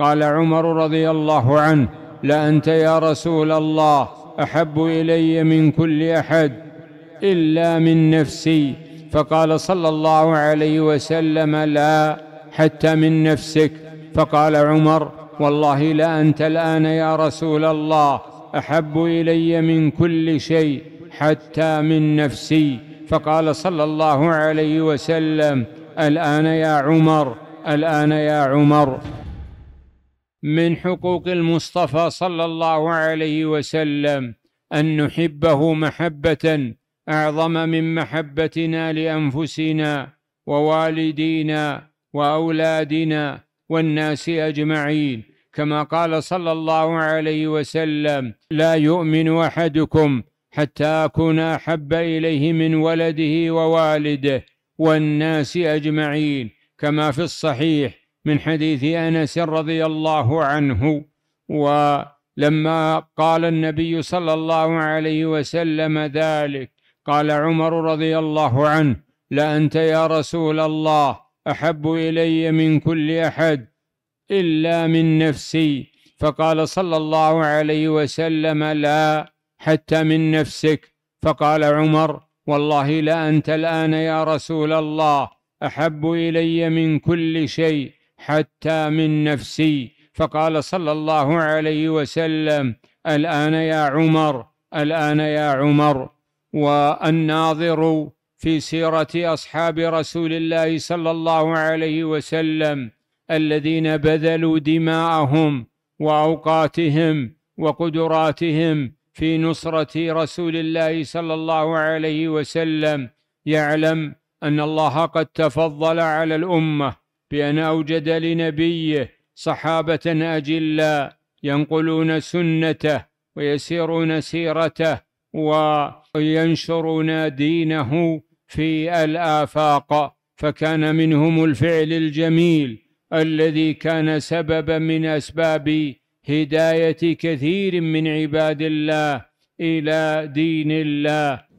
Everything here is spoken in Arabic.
قال عمر رضي الله عنه لأنت يا رسول الله أحب إلي من كل أحد إلا من نفسي فقال صلى الله عليه وسلم لا حتى من نفسك فقال عمر والله لا أنت الآن يا رسول الله أحب إلي من كل شيء حتى من نفسي فقال صلى الله عليه وسلم الآن يا عمر الآن يا عمر من حقوق المصطفى صلى الله عليه وسلم أن نحبه محبة أعظم من محبتنا لأنفسنا ووالدينا وأولادنا والناس أجمعين كما قال صلى الله عليه وسلم لا يؤمن أحدكم حتى أكون أحب إليه من ولده ووالده والناس أجمعين كما في الصحيح من حديث انس رضي الله عنه ولما قال النبي صلى الله عليه وسلم ذلك قال عمر رضي الله عنه لانت يا رسول الله احب الي من كل احد الا من نفسي فقال صلى الله عليه وسلم لا حتى من نفسك فقال عمر والله لانت الان يا رسول الله احب الي من كل شيء حتى من نفسي فقال صلى الله عليه وسلم الآن يا عمر الآن يا عمر والناظر في سيرة أصحاب رسول الله صلى الله عليه وسلم الذين بذلوا دماءهم وأوقاتهم وقدراتهم في نصرة رسول الله صلى الله عليه وسلم يعلم أن الله قد تفضل على الأمة بأن أوجد لنبيه صحابة أجلا ينقلون سنته ويسيرون سيرته وينشرون دينه في الآفاق فكان منهم الفعل الجميل الذي كان سببا من أسباب هداية كثير من عباد الله إلى دين الله